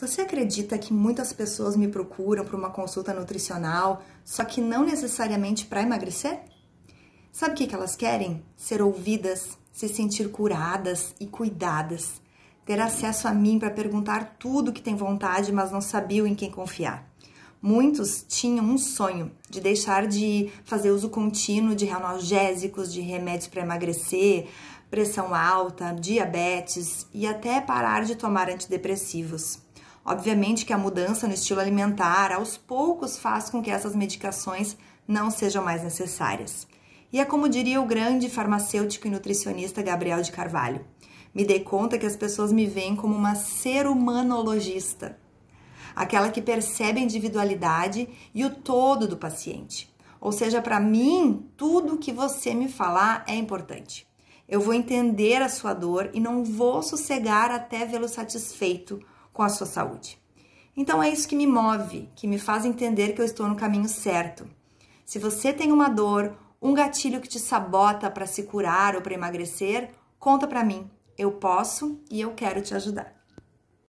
Você acredita que muitas pessoas me procuram para uma consulta nutricional, só que não necessariamente para emagrecer? Sabe o que elas querem? Ser ouvidas, se sentir curadas e cuidadas, ter acesso a mim para perguntar tudo que tem vontade, mas não sabiam em quem confiar. Muitos tinham um sonho de deixar de fazer uso contínuo de analgésicos, de remédios para emagrecer, pressão alta, diabetes e até parar de tomar antidepressivos. Obviamente que a mudança no estilo alimentar aos poucos faz com que essas medicações não sejam mais necessárias. E é como diria o grande farmacêutico e nutricionista Gabriel de Carvalho: me dei conta que as pessoas me veem como uma ser humanologista, aquela que percebe a individualidade e o todo do paciente. Ou seja, para mim, tudo que você me falar é importante. Eu vou entender a sua dor e não vou sossegar até vê-lo satisfeito com a sua saúde. Então é isso que me move, que me faz entender que eu estou no caminho certo. Se você tem uma dor, um gatilho que te sabota para se curar ou para emagrecer, conta para mim. Eu posso e eu quero te ajudar.